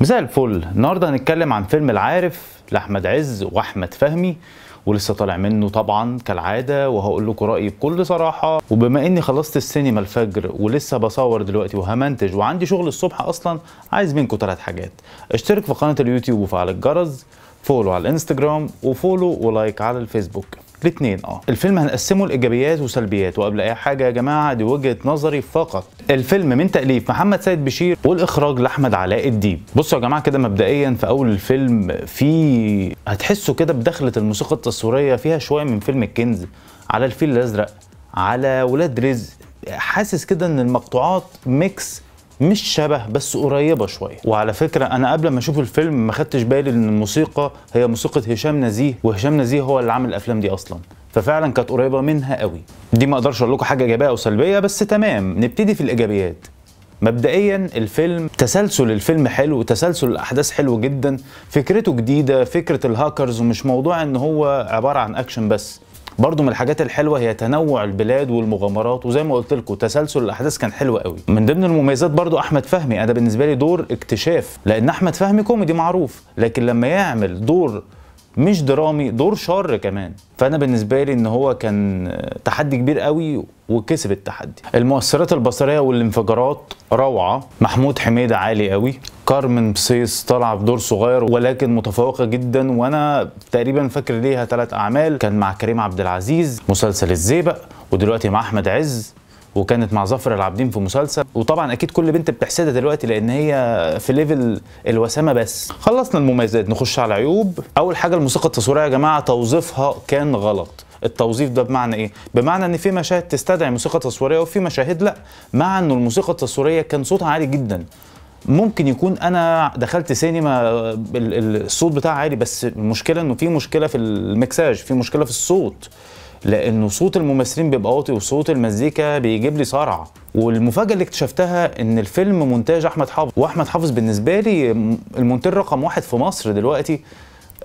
مساء الفل النهارده هنتكلم عن فيلم العارف لاحمد عز واحمد فهمي ولسه طالع منه طبعا كالعاده وهقول لكم رايي بكل صراحه وبما اني خلصت السينما الفجر ولسه بصور دلوقتي وهمنتج وعندي شغل الصبح اصلا عايز منكم ثلاث حاجات اشترك في قناه اليوتيوب وفعل الجرس فولو على الانستجرام وفولو ولايك على الفيسبوك الاثنين اه الفيلم هنقسمه لايجابيات وسلبيات وقبل اي حاجه يا جماعه دي وجهه نظري فقط الفيلم من تاليف محمد سيد بشير والاخراج لاحمد علاء الدين بصوا يا جماعه كده مبدئيا في اول الفيلم في هتحسوا كده بدخله الموسيقى التصويريه فيها شويه من فيلم الكنز على الفيل الازرق على ولاد رزق حاسس كده ان المقطوعات ميكس مش شبه بس قريبه شويه وعلى فكره انا قبل ما اشوف الفيلم ما خدتش بالي ان الموسيقى هي موسيقى هشام نزيه وهشام نزيه هو اللي عامل الافلام دي اصلا ففعلا كانت قريبه منها قوي دي ما اقدرش اقول لكم حاجه ايجابيه او سلبيه بس تمام نبتدي في الايجابيات مبدئيا الفيلم تسلسل الفيلم حلو تسلسل الاحداث حلو جدا فكرته جديده فكره الهاكرز ومش موضوع ان هو عباره عن اكشن بس برضو من الحاجات الحلوه هي تنوع البلاد والمغامرات وزي ما قلت لكم تسلسل الاحداث كان حلو قوي من ضمن المميزات برضو احمد فهمي انا بالنسبه لي دور اكتشاف لان احمد فهمي كوميدي معروف لكن لما يعمل دور مش درامي دور شر كمان فانا بالنسبه لي ان هو كان تحدي كبير قوي وكسب التحدي المؤثرات البصريه والانفجارات روعه محمود حميده عالي قوي كارمن بسيس طالعه في دور صغير ولكن متفوقه جدا وانا تقريبا فاكر ليها ثلاث اعمال كان مع كريم عبد العزيز مسلسل الزيبق ودلوقتي مع احمد عز وكانت مع ظفر العابدين في مسلسل وطبعا اكيد كل بنت بتحسدها دلوقتي لان هي في ليفل الوسامه بس خلصنا المميزات نخش على العيوب اول حاجه الموسيقى التصويريه يا جماعه توظيفها كان غلط التوظيف ده بمعنى ايه بمعنى ان في مشاهد تستدعي موسيقى تصويريه وفي مشاهد لا مع انه الموسيقى التصويريه كان صوتها عالي جدا ممكن يكون انا دخلت سينما الصوت بتاعها عالي بس المشكله انه في مشكله في المكساج في مشكله في الصوت لانه صوت الممثلين بيبقى واطي وصوت المزيكا بيجيب لي صرع والمفاجاه اللي اكتشفتها ان الفيلم مونتاج احمد حافظ واحمد حافظ بالنسبه لي المونتير رقم واحد في مصر دلوقتي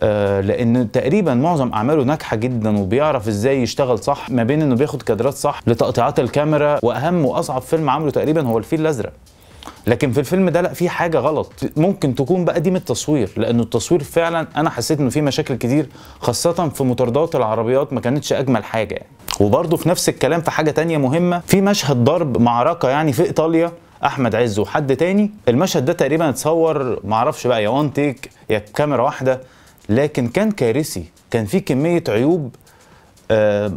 آه، لان تقريبا معظم اعماله ناجحه جدا وبيعرف ازاي يشتغل صح ما بين انه بياخد كادرات صح لتقطيعات الكاميرا واهم واصعب فيلم عمله تقريبا هو الفيل الازرق لكن في الفيلم ده لا في حاجه غلط ممكن تكون بقى دي من التصوير لان التصوير فعلا انا حسيت انه في مشاكل كتير خاصه في مطاردات العربيات ما كانتش اجمل حاجه يعني. وبرضه في نفس الكلام في حاجه تانية مهمه في مشهد ضرب معركه يعني في ايطاليا احمد عز وحد تاني المشهد ده تقريبا اتصور معرفش بقى يا وان تيك يا كاميرا واحده لكن كان كارثي كان في كميه عيوب آه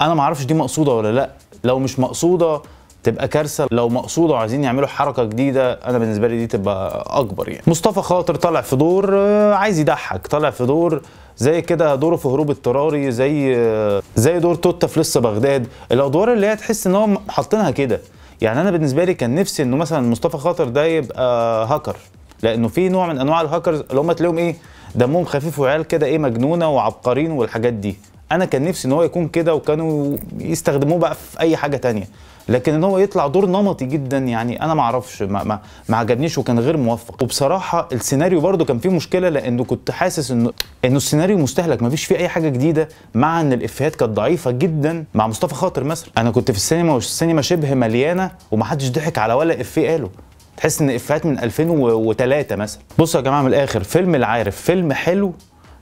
انا معرفش دي مقصوده ولا لا لو مش مقصوده تبقى كارثه لو مقصوده عايزين يعملوا حركه جديده انا بالنسبه لي دي تبقى اكبر يعني مصطفى خاطر طالع في دور آه، عايز يضحك طالع في دور زي كده دوره في هروب اضطراري زي آه، زي دور توتا في لسه بغداد الادوار اللي هي تحس ان هو حاطينها كده يعني انا بالنسبه لي كان نفسي انه مثلا مصطفى خاطر ده يبقى هاكر لانه في نوع من انواع الهاكرز اللي هم تلاقيهم ايه دمهم خفيف وعيال كده ايه مجنونه وعبقرين والحاجات دي انا كان نفسي ان هو يكون كده وكانوا يستخدموه بقى في اي حاجه تانية لكن ان هو يطلع دور نمطي جدا يعني انا ما اعرفش ما, ما, ما عجبنيش وكان غير موفق وبصراحه السيناريو برده كان فيه مشكله لانه كنت حاسس انه انه السيناريو مستهلك ما فيش فيه اي حاجه جديده مع ان الافيهات كانت ضعيفه جدا مع مصطفى خاطر مثلا انا كنت في السينما والسينما شبه مليانه ومحدش ضحك على ولا افيه قاله تحس ان افيهات من 2003 مثلا بصوا يا جماعه من الاخر فيلم العارف فيلم حلو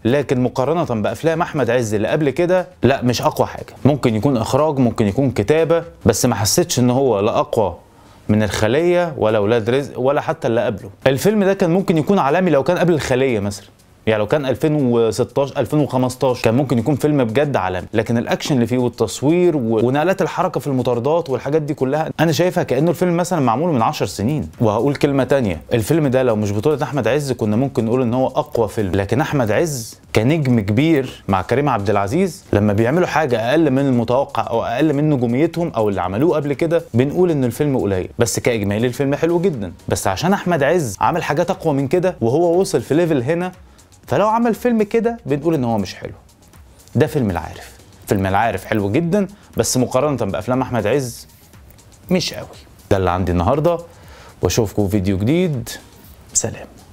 لكن مقارنه بافلام احمد عز اللي قبل كده لا مش اقوى حاجه ممكن يكون اخراج ممكن يكون كتابه بس ما حسيتش ان هو لا اقوى من الخليه ولا ولاد رزق ولا حتى اللي قبله الفيلم ده كان ممكن يكون عالمي لو كان قبل الخليه مثلا يعني لو كان 2016 2015 كان ممكن يكون فيلم بجد عالمي لكن الاكشن اللي فيه والتصوير ونقلات الحركه في المطاردات والحاجات دي كلها انا شايفها كانه الفيلم مثلا معمول من 10 سنين وهقول كلمه تانية الفيلم ده لو مش بطوله احمد عز كنا ممكن نقول ان هو اقوى فيلم لكن احمد عز كنجم كبير مع كريم عبد العزيز لما بيعملوا حاجه اقل من المتوقع او اقل من نجوميتهم او اللي عملوه قبل كده بنقول ان الفيلم قليل بس كاجمالي الفيلم حلو جدا بس عشان احمد عز عمل حاجات اقوى من كده وهو وصل في ليفل هنا فلو عمل فيلم كده بنقول ان هو مش حلو ده فيلم العارف فيلم العارف حلو جدا بس مقارنه بافلام احمد عز مش قوي ده اللي عندي النهارده واشوفكم في فيديو جديد سلام